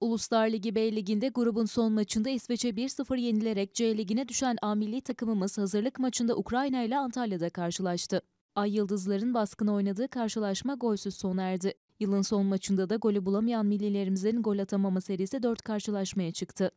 Uluslar Ligi B Ligi'nde grubun son maçında İsveç'e 1-0 yenilerek C Ligi'ne düşen A milli takımımız hazırlık maçında Ukrayna ile Antalya'da karşılaştı. Ay Yıldızların baskını oynadığı karşılaşma golsüz sona erdi. Yılın son maçında da golü bulamayan millilerimizin gol atamama serisi 4 karşılaşmaya çıktı.